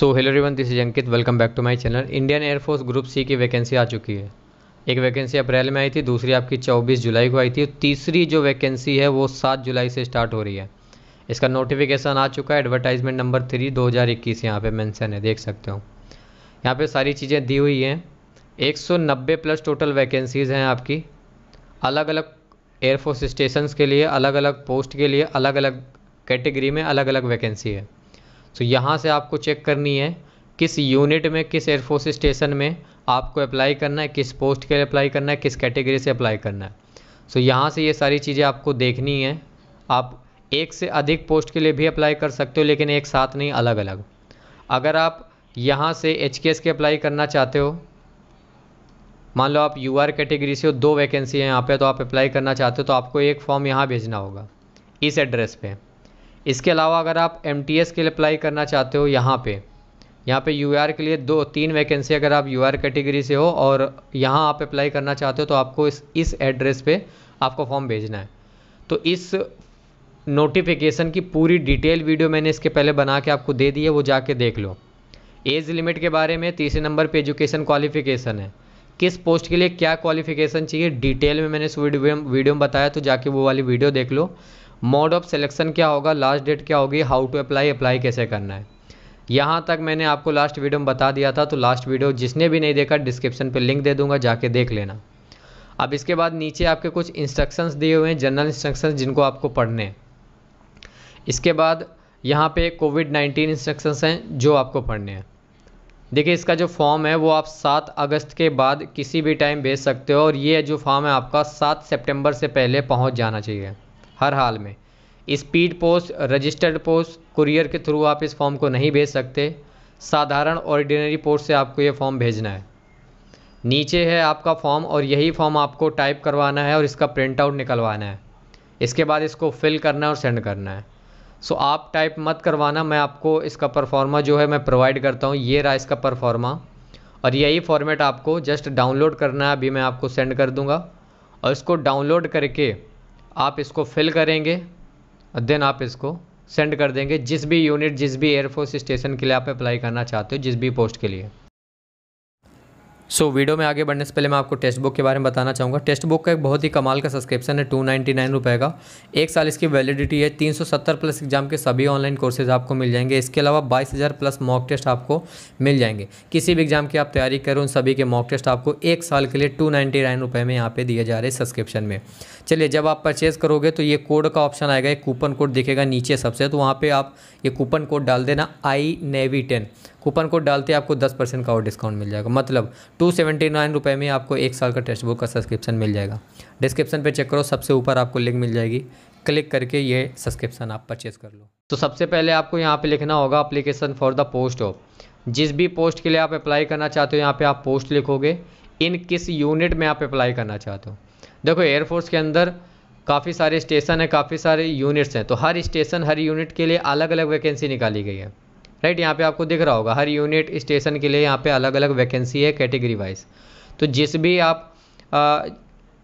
सो hello रिवन this is Ankit welcome back to my channel Indian air force group C की vacancy आ चुकी है एक वैकेंसी अप्रैल में आई थी दूसरी आपकी 24 जुलाई को आई थी तीसरी जो वैकेंसी है वो 7 जुलाई से स्टार्ट हो रही है इसका नोटिफिकेशन आ चुका है एडवर्टाइजमेंट नंबर थ्री दो हज़ार इक्कीस यहाँ पर मैंसन है देख सकते हो यहाँ पर सारी चीज़ें दी हुई हैं एक सौ नब्बे प्लस टोटल वैकेंसीज़ हैं आपकी अलग अलग एयरफोर्स स्टेशन के लिए अलग अलग पोस्ट के लिए अलग अलग कैटेगरी में अलग अलग वैकेंसी है सो तो यहाँ से आपको चेक करनी है किस यूनिट में किस एयरफोर्स स्टेशन में आपको अप्लाई करना है किस पोस्ट के लिए अप्लाई करना है किस कैटेगरी से अप्लाई करना है सो so, यहाँ से ये सारी चीज़ें आपको देखनी है आप एक से अधिक पोस्ट के लिए भी अप्लाई कर सकते हो लेकिन एक साथ नहीं अलग अलग अगर आप यहाँ से एच के अप्लाई करना चाहते हो मान लो आप यू कैटेगरी से हो दो वैकेंसी हैं यहाँ पे तो आप अप्लाई करना चाहते हो तो आपको एक फॉर्म यहाँ भेजना होगा इस एड्रेस पर इसके अलावा अगर आप एम के लिए अप्लाई करना चाहते हो यहाँ पर यहाँ पे यू के लिए दो तीन वैकेंसी अगर आप यू कैटेगरी से हो और यहाँ आप अप्लाई करना चाहते हो तो आपको इस इस एड्रेस पे आपको फॉर्म भेजना है तो इस नोटिफिकेशन की पूरी डिटेल वीडियो मैंने इसके पहले बना के आपको दे दी है वो जाके देख लो एज लिमिट के बारे में तीसरे नंबर पे एजुकेशन क्वालिफिकेशन है किस पोस्ट के लिए क्या क्वालिफिकेशन चाहिए डिटेल में मैंने इस वीडियो में वीडियो में बताया तो जाके वो वाली वीडियो देख लो मोड ऑफ सिलेक्शन क्या होगा लास्ट डेट क्या होगी हाउ टू अप्लाई अप्लाई कैसे करना है यहाँ तक मैंने आपको लास्ट वीडियो में बता दिया था तो लास्ट वीडियो जिसने भी नहीं देखा डिस्क्रिप्शन पर लिंक दे दूंगा जाके देख लेना अब इसके बाद नीचे आपके कुछ इंस्ट्रक्शंस दिए हुए हैं जनरल इंस्ट्रक्शंस जिनको आपको पढ़ने हैं इसके बाद यहाँ पे कोविड नाइन्टीन इंस्ट्रक्शंस हैं जो आपको पढ़ने हैं देखिए इसका जो फॉर्म है वो आप सात अगस्त के बाद किसी भी टाइम भेज सकते हो और ये जो फॉर्म है आपका सात सितंबर से पहले पहुँच जाना चाहिए हर हाल में speed post registered post courier के थ्रू आप इस फॉर्म को नहीं भेज सकते साधारण ऑर्डिनरी पोस्ट से आपको ये फॉर्म भेजना है नीचे है आपका फॉर्म और यही फॉर्म आपको टाइप करवाना है और इसका प्रिंट आउट निकलवाना है इसके बाद इसको फिल करना है और सेंड करना है सो आप टाइप मत करवाना मैं आपको इसका परफॉर्मा जो है मैं प्रोवाइड करता हूँ ये रहा इसका परफॉर्मा और यही फॉर्मेट आपको जस्ट डाउनलोड करना है अभी मैं आपको सेंड कर दूँगा और इसको डाउनलोड करके आप इसको फिल करेंगे देन आप इसको सेंड कर देंगे जिस भी यूनिट जिस भी एयरफोर्स स्टेशन के लिए आप अप्लाई करना चाहते हो जिस भी पोस्ट के लिए सो so, वीडियो में आगे बढ़ने से पहले मैं आपको टेस्ट बुक के बारे में बताना चाहूँगा टेस्ट बुक का एक बहुत ही कमाल का सब्सक्रिप्शन है टू नाइन्टी नाइन रुपये का एक साल इसकी वैलिडिटी है तीन सौ सत्तर प्लस एग्जाम के सभी ऑनलाइन कोर्सेज आपको मिल जाएंगे इसके अलावा बाईस हज़ार प्लस मॉक टेस्ट आपको मिल जाएंगे किसी भी एग्जाम की आप तैयारी करें उन सभी के मॉक टेस्ट आपको एक साल के लिए टू नाइन्टी नाइन रुपये में यहाँ पर दिए जा रहे सब्सक्रिप्शन में चलिए जब आप परचेज़ करोगे तो ये कोड का ऑप्शन आएगा एक कूपन कोड दिखेगा नीचे सबसे तो वहाँ पे आप ये कूपन कोड डाल देना I navy ten coupon code डालते आपको दस परसेंट का और डिस्काउंट मिल जाएगा मतलब टू सेवेंटी नाइन रुपये में आपको एक साल का टेक्स्ट बुक का सब्सक्रिप्शन मिल जाएगा डिस्क्रिप्शन पर चेक करो सबसे ऊपर आपको लिंक मिल जाएगी क्लिक करके ये सब्सक्रिप्शन आप परचेज़ कर लो तो सबसे पहले आपको यहाँ पर लिखना होगा application for the post of जिस भी पोस्ट के लिए आप अप्लाई करना चाहते हो यहाँ पे आप पोस्ट लिखोगे इन किस यूनिट में आप अप्लाई करना चाहते हो देखो एयरफोर्स के अंदर काफ़ी सारे स्टेशन हैं काफ़ी सारे यूनिट्स हैं तो हर स्टेशन हर यूनिट के लिए अलग अलग वैकेंसी निकाली गई है राइट यहाँ पे आपको दिख रहा होगा हर यूनिट स्टेशन के लिए यहाँ पे अलग अलग वैकेंसी है कैटेगरी वाइज तो जिस भी आप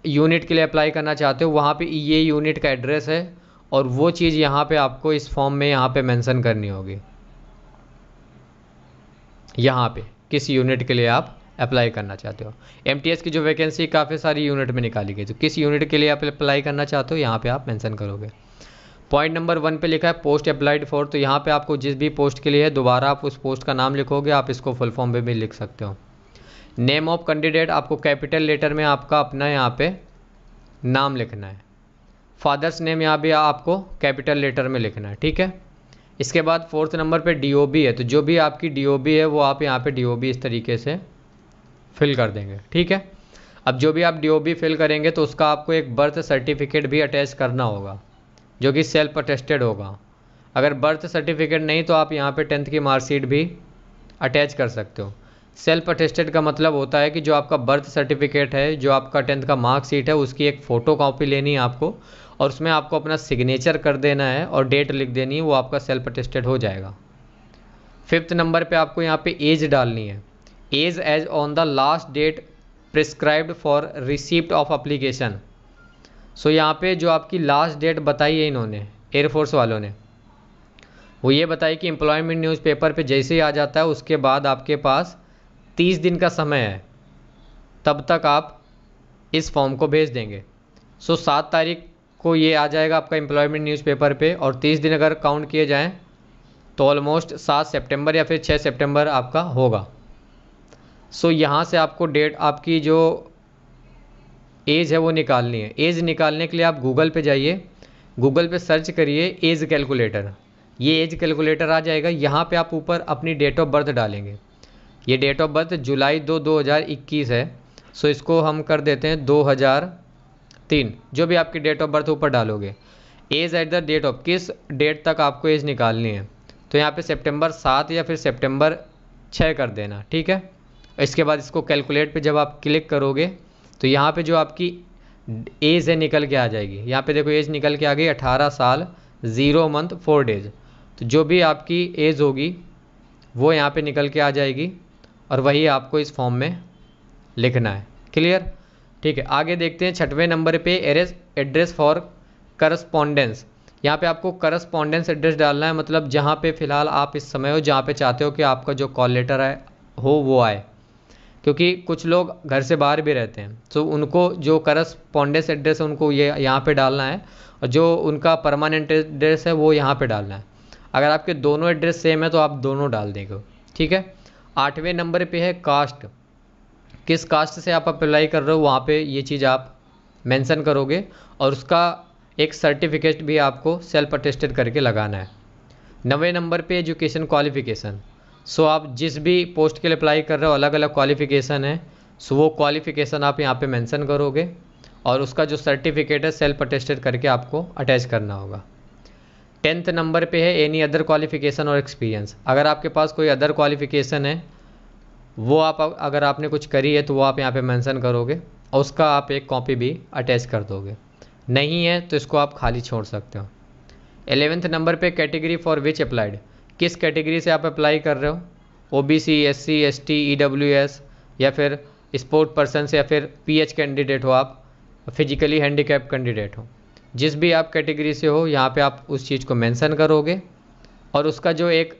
यूनिट के लिए अप्लाई करना चाहते हो वहाँ पे ये यूनिट का एड्रेस है और वो चीज़ यहाँ पे आपको इस फॉर्म में यहाँ पे मेंशन करनी होगी यहाँ पे किस यूनिट के लिए आप अप्लाई करना चाहते हो एम की जो वैकेंसी काफ़ी सारी यूनिट में निकाली गई तो किस यूनिट के लिए आप अप्लाई करना चाहते हो यहाँ पर आप मैंसन करोगे पॉइंट नंबर वन पे लिखा है पोस्ट अप्लाइड फॉर तो यहाँ पे आपको जिस भी पोस्ट के लिए है दोबारा आप उस पोस्ट का नाम लिखोगे आप इसको फुल फॉर्म में भी लिख सकते हो नेम ऑफ कैंडिडेट आपको कैपिटल लेटर में आपका अपना यहाँ पर नाम लिखना है फादर्स नेम यहाँ भी आपको कैपिटल लेटर में लिखना है ठीक है इसके बाद फोर्थ नंबर पे डी है तो जो भी आपकी डी है वो आप यहाँ पे डी इस तरीके से फिल कर देंगे ठीक है अब जो भी आप डी फिल करेंगे तो उसका आपको एक बर्थ सर्टिफिकेट भी अटैच करना होगा जो कि सेल्फ अटेस्टेड होगा अगर बर्थ सर्टिफिकेट नहीं तो आप यहाँ पे टेंथ की मार्कशीट भी अटैच कर सकते हो सेल्फ अटेस्टेड का मतलब होता है कि जो आपका बर्थ सर्टिफिकेट है जो आपका टेंथ का मार्कशीट है उसकी एक फ़ोटो कॉपी लेनी है आपको और उसमें आपको अपना सिग्नेचर कर देना है और डेट लिख देनी है वो आपका सेल्फ अटेस्टेड हो जाएगा फिफ्थ नंबर पे आपको यहाँ पे एज डालनी है age age on the last date prescribed for receipt of application so यहाँ पे जो आपकी लास्ट डेट बताई है इन्होंने एयरफोर्स वालों ने वो ये बताई कि एम्प्लॉयमेंट न्यूज़पेपर पे जैसे ही आ जाता है उसके बाद आपके पास तीस दिन का समय है तब तक आप इस फॉर्म को भेज देंगे सो so, सात तारीख को ये आ जाएगा आपका एम्प्लॉयमेंट न्यूज़पेपर पे और तीस दिन अगर काउंट किए जाएँ तो ऑलमोस्ट सात सेप्टेम्बर या फिर छः सेप्टेम्बर आपका होगा सो यहाँ से आपको डेट आपकी जो एज है वो निकालनी है एज निकालने के लिए आप गूगल पे जाइए गूगल पे सर्च करिए एज कैलकुलेटर ये एज कैलकुलेटर आ जाएगा यहाँ पे आप ऊपर अपनी डेट ऑफ बर्थ डालेंगे ये डेट ऑफ बर्थ जुलाई दो दो हज़ार इक्कीस है सो इसको हम कर देते हैं दो हज़ार तीन जो भी आपकी डेट ऑफ बर्थ ऊपर डालोगे age at the date of किस डेट तक आपको एज निकालनी है तो यहाँ पे सितंबर सात या फिर सितंबर छः कर देना ठीक है इसके बाद इसको कैलकुलेट पे जब आप क्लिक करोगे तो यहाँ पे जो आपकी एज है निकल के आ जाएगी यहाँ पे देखो एज निकल के आ गई अठारह साल ज़ीरो मंथ फोर डेज तो जो भी आपकी एज होगी वो यहाँ पे निकल के आ जाएगी और वही आपको इस फॉर्म में लिखना है क्लियर ठीक है आगे देखते हैं छठवें नंबर पे एरेस एड्रेस फॉर करस्पॉन्डेंस यहाँ पे आपको करस्पोंडेंस एड्रेस डालना है मतलब जहाँ पे फ़िलहाल आप इस समय हो जहाँ पे चाहते हो कि आपका जो कॉल लेटर आए हो वो आए क्योंकि कुछ लोग घर से बाहर भी रहते हैं तो उनको जो करस पॉन्डेस एड्रेस है उनको ये यहाँ पे डालना है और जो उनका परमानेंट एड्रेस है वो यहाँ पे डालना है अगर आपके दोनों एड्रेस सेम है तो आप दोनों डाल देंगे ठीक है आठवें नंबर पे है कास्ट किस कास्ट से आप अप्लाई कर रहे हो वहाँ पे ये चीज़ आप मेंशन करोगे और उसका एक सर्टिफिकेट भी आपको सेल्फ अटेस्टेड करके लगाना है नवे नंबर पे एजुकेशन क्वालिफिकेशन सो आप जिस भी पोस्ट के लिए अप्लाई कर रहे हो अलग अलग क्वालिफिकेशन है सो वो क्वालिफिकेशन आप यहाँ पे मेंशन करोगे और उसका जो सर्टिफिकेट है सेल्फ अटेस्टेड करके आपको अटैच करना होगा टेंथ नंबर पे है एनी अदर क्वालिफिकेशन और एक्सपीरियंस अगर आपके पास कोई अदर क्वालिफिकेशन है वो आप अगर आपने कुछ करी है तो वो आप यहाँ पे मेंशन करोगे और उसका आप एक कॉपी भी अटैच कर दोगे नहीं है तो इसको आप खाली छोड़ सकते हो एलेवेंथ नंबर पे कैटेगरी फॉर विच अप्लाइड किस कैटेगरी से आप अप्लाई कर रहे हो O B C S C S T E W S या फिर स्पोर्ट पर्सन से या फिर पी एच कैंडिडेट हो आप फिजिकली हैंडीकैप कैंडिडेट हो जिस भी आप कैटेगरी से हो यहाँ पे आप उस चीज़ को मेंशन करोगे और उसका जो एक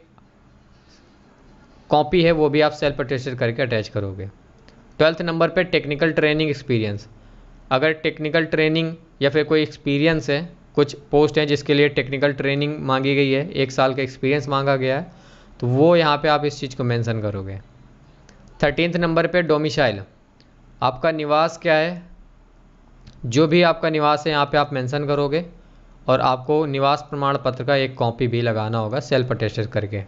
कॉपी है वो भी आप सेल्फ अटेस्टेड करके अटैच करोगे ट्वेल्थ नंबर पे टेक्निकल ट्रेनिंग एक्सपीरियंस अगर टेक्निकल ट्रेनिंग या फिर कोई एक्सपीरियंस है कुछ पोस्ट हैं जिसके लिए टेक्निकल ट्रेनिंग मांगी गई है एक साल का एक्सपीरियंस मांगा गया है तो वो यहाँ पे आप इस चीज़ को मेंशन करोगे थर्टीनथ नंबर पे डोमिशाइल आपका निवास क्या है जो भी आपका निवास है यहाँ पे आप मेंशन करोगे और आपको निवास प्रमाण पत्र का एक कॉपी भी लगाना होगा सेल्फ अटेस्टेड करके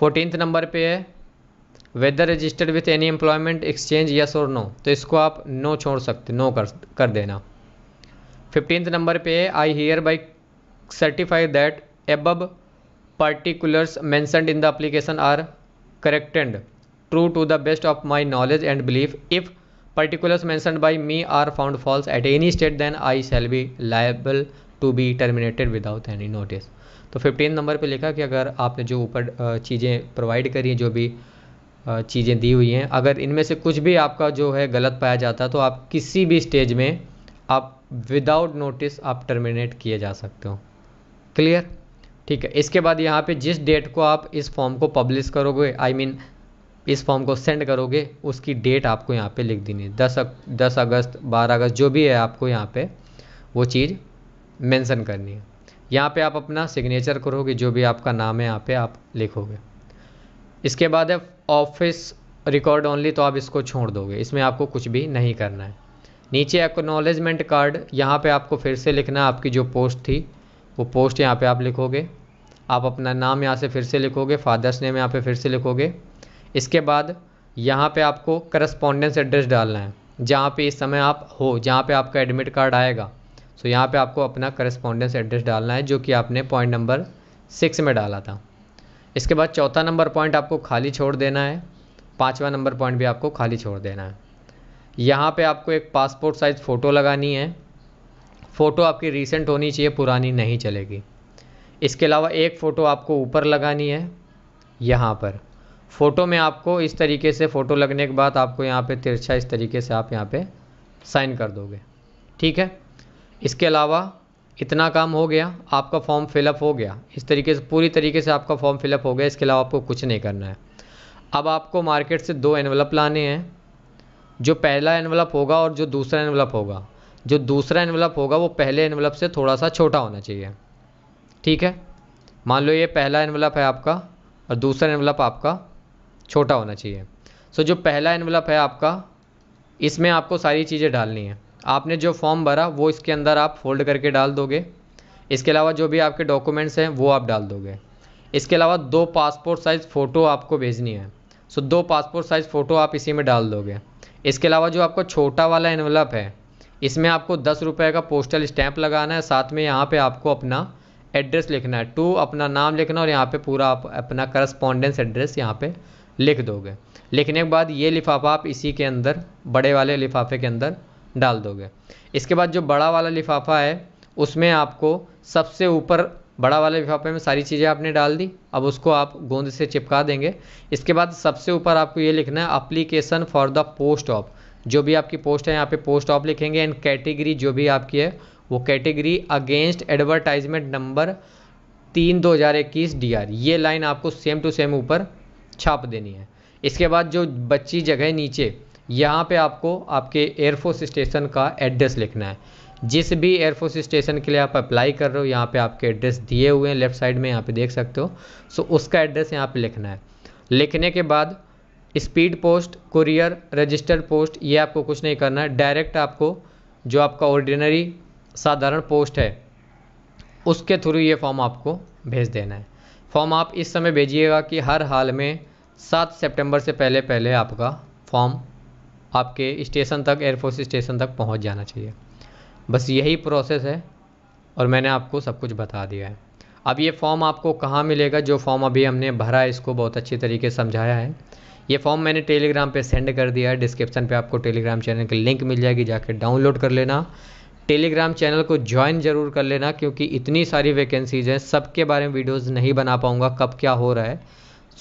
फोर्टीनथ नंबर पर है whether registered with any employment exchange yes और नो तो इसको आप नो छोड़ सकते नो कर कर देना फिफ्टींथ नंबर पे I hereby certify that above particulars mentioned in the application are correct and true to the best of my knowledge and belief if particulars mention by me are found false at any state then I shall be liable to be terminated without any notice तो fifteen number पर लिखा कि अगर आपने जो ऊपर चीज़ें provide करी हैं जो भी चीज़ें दी हुई हैं अगर इनमें से कुछ भी आपका जो है गलत पाया जाता है तो आप किसी भी स्टेज में आप विदाउट नोटिस आप टर्मिनेट किए जा सकते हो क्लियर ठीक है इसके बाद यहाँ पे जिस डेट को आप इस फॉर्म को पब्लिश करोगे आई I मीन mean, इस फॉर्म को सेंड करोगे उसकी डेट आपको यहाँ पे लिख देनी है दस अग, दस अगस्त बारह अगस्त जो भी है आपको यहाँ पे वो चीज़ मेंशन करनी है यहाँ पे आप अपना सिग्नेचर करोगे जो भी आपका नाम है यहाँ पे आप लिखोगे इसके बाद है ऑफिस रिकॉर्ड ओनली तो आप इसको छोड़ दोगे इसमें आपको कुछ भी नहीं करना है नीचे एक्नॉलेजमेंट कार्ड यहाँ पे आपको फिर से लिखना आपकी जो पोस्ट थी वो पोस्ट यहाँ पे आप लिखोगे आप अपना नाम यहाँ से फिर से लिखोगे फादर्स नेम यहाँ पे फिर से लिखोगे इसके बाद यहाँ पे आपको करस्पॉन्डेंस एड्रेस डालना है जहाँ पे इस समय आप हो जहाँ पे आपका एडमिट कार्ड आएगा सो यहाँ पे आपको अपना करस्पॉन्डेंस एड्रेस डालना है जो कि आपने पॉइंट नंबर सिक्स में डाला था इसके बाद चौथा नंबर पॉइंट आपको खाली छोड़ देना है पाँचवा नंबर पॉइंट भी आपको खाली छोड़ देना है यहाँ पे आपको एक पासपोर्ट साइज़ फ़ोटो लगानी है फ़ोटो आपकी रीसेंट होनी चाहिए पुरानी नहीं चलेगी इसके अलावा एक फ़ोटो आपको ऊपर लगानी है यहाँ पर फ़ोटो में आपको इस तरीके से फ़ोटो लगने के बाद आपको यहाँ पे तिरछा इस तरीके से आप यहाँ पे साइन कर दोगे ठीक है इसके अलावा इतना काम हो गया आपका फॉर्म फिलअप हो गया इस तरीके से पूरी तरीके से आपका फॉर्म फिलअप हो गया इसके अलावा आपको कुछ नहीं करना है अब आपको मार्केट से दो एनवलप लाने हैं जो पहला एनवलप होगा और जो दूसरा एनवलप होगा जो दूसरा एनवलप होगा वो पहले एनवलप से थोड़ा सा छोटा होना चाहिए ठीक है मान लो ये पहला एनवलप है आपका और दूसरा एनवलप आपका छोटा होना चाहिए सो जो पहला एनवलप है आपका इसमें आपको सारी चीज़ें डालनी है आपने जो फॉर्म भरा वो इसके अंदर आप फोल्ड करके डाल दोगे इसके अलावा जो भी आपके डॉक्यूमेंट्स हैं वो आप डाल दोगे इसके अलावा दो पासपोर्ट साइज़ फ़ोटो आपको भेजनी है सो दो पासपोर्ट साइज़ फ़ोटो आप इसी में डाल दोगे इसके अलावा जो आपका छोटा वाला एनवलप है इसमें आपको दस रुपये का पोस्टल स्टैंप लगाना है साथ में यहाँ पे आपको अपना एड्रेस लिखना है टू अपना नाम लिखना और यहाँ पे पूरा आप अपना करस्पॉन्डेंस एड्रेस यहाँ पे लिख दोगे लिखने के बाद ये लिफाफा आप इसी के अंदर बड़े वाले लिफाफे के अंदर डाल दोगे इसके बाद जो बड़ा वाला लिफाफा है उसमें आपको सबसे ऊपर बड़ा वाले लिफाफे में सारी चीज़ें आपने डाल दी अब उसको आप गोंद से चिपका देंगे इसके बाद सबसे ऊपर आपको ये लिखना है application for the post of जो भी आपकी पोस्ट है यहाँ पे पोस्ट ऑफ लिखेंगे एंड कैटेगरी जो भी आपकी है वो कैटेगरी अगेंस्ट एडवर्टाइजमेंट नंबर तीन दो हज़ार इक्कीस डी आर ये लाइन आपको सेम टू सेम ऊपर छाप देनी है इसके बाद जो बच्ची जगह नीचे यहाँ पे आपको आपके एयरफोर्स स्टेशन का एड्रेस लिखना है जिस भी एयरफोर्स स्टेशन के लिए आप अप्लाई कर रहे हो यहाँ पे आपके एड्रेस दिए हुए हैं लेफ्ट साइड में यहाँ पे देख सकते हो सो उसका एड्रेस यहाँ पे लिखना है लिखने के बाद speed post courier registered post ये आपको कुछ नहीं करना है डायरेक्ट आपको जो आपका ऑर्डिनरी साधारण पोस्ट है उसके थ्रू ये फॉर्म आपको भेज देना है फॉर्म आप इस समय भेजिएगा कि हर हाल में सात सेप्टेम्बर से पहले पहले आपका फॉर्म आपके स्टेशन तक एयरफोर्स स्टेशन तक पहुँच जाना चाहिए बस यही प्रोसेस है और मैंने आपको सब कुछ बता दिया है अब ये फॉर्म आपको कहाँ मिलेगा जो फॉर्म अभी हमने भरा है इसको बहुत अच्छी तरीके से समझाया है ये फॉर्म मैंने टेलीग्राम पे सेंड कर दिया है डिस्क्रिप्शन पे आपको टेलीग्राम चैनल की लिंक मिल जाएगी जाकर डाउनलोड कर लेना टेलीग्राम चैनल को ज्वाइन जरूर कर लेना क्योंकि इतनी सारी वैकेंसीज हैं सबके बारे में वीडियोस नहीं बना पाऊँगा कब क्या हो रहा है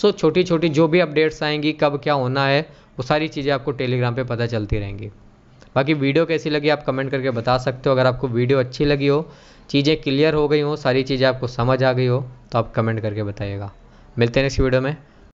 सो छोटी छोटी जो भी अपडेट्स आएंगी कब क्या होना है वो सारी चीज़ें आपको टेलीग्राम पर पता चलती रहेंगी बाकी वीडियो कैसी लगी आप कमेंट करके बता सकते हो अगर आपको वीडियो अच्छी लगी हो चीज़ें क्लियर हो गई हो सारी चीज़ें आपको समझ आ गई हो तो आप कमेंट करके बताइएगा मिलते हैं नेक्स्ट वीडियो में